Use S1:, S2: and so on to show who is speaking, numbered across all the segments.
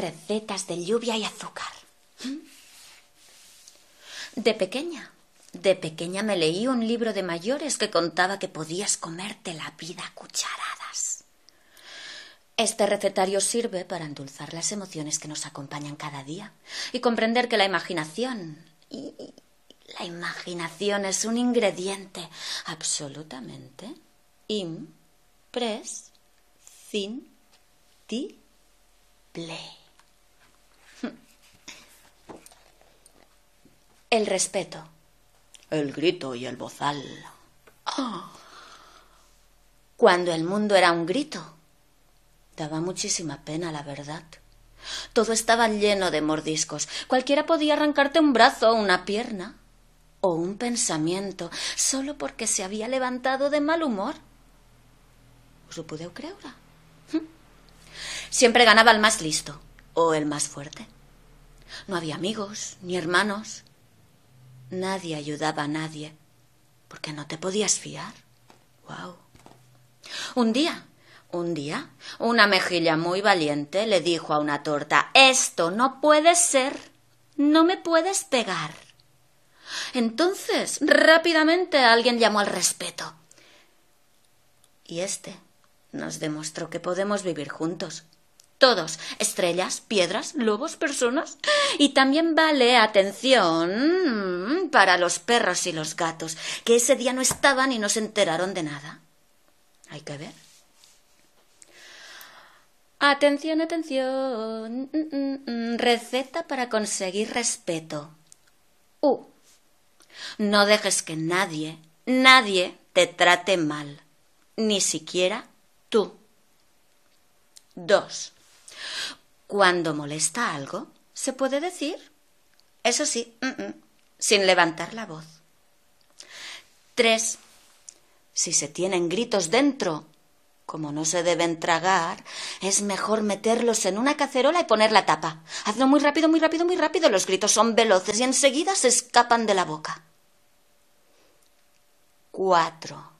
S1: recetas de lluvia y azúcar. ¿Mm? De pequeña, de pequeña me leí un libro de mayores que contaba que podías comerte la vida a cucharadas. Este recetario sirve para endulzar las emociones que nos acompañan cada día y comprender que la imaginación la imaginación es un ingrediente absolutamente imprescindible. El respeto. El grito y el bozal. Oh. Cuando el mundo era un grito. Daba muchísima pena, la verdad. Todo estaba lleno de mordiscos. Cualquiera podía arrancarte un brazo o una pierna o un pensamiento solo porque se había levantado de mal humor. ¿Os lo pude hm. Siempre ganaba el más listo o el más fuerte. No había amigos ni hermanos. Nadie ayudaba a nadie porque no te podías fiar. Wow. Un día, un día, una mejilla muy valiente le dijo a una torta, esto no puede ser, no me puedes pegar. Entonces, rápidamente alguien llamó al respeto. Y este nos demostró que podemos vivir juntos todos, estrellas, piedras, lobos, personas. Y también vale, atención, para los perros y los gatos, que ese día no estaban y no se enteraron de nada. Hay que ver. Atención, atención. Receta para conseguir respeto. U. No dejes que nadie, nadie te trate mal, ni siquiera tú. 2. Cuando molesta algo, se puede decir. Eso sí, mm, mm, sin levantar la voz. 3. Si se tienen gritos dentro, como no se deben tragar, es mejor meterlos en una cacerola y poner la tapa. Hazlo muy rápido, muy rápido, muy rápido. Los gritos son veloces y enseguida se escapan de la boca. 4.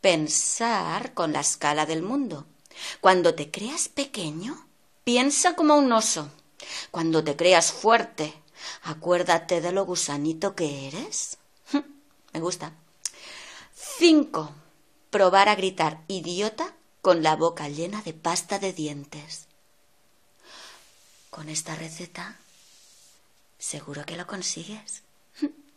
S1: Pensar con la escala del mundo. Cuando te creas pequeño, piensa como un oso. Cuando te creas fuerte, acuérdate de lo gusanito que eres. Hm, me gusta. 5. Probar a gritar idiota con la boca llena de pasta de dientes. Con esta receta, seguro que lo consigues. Hm.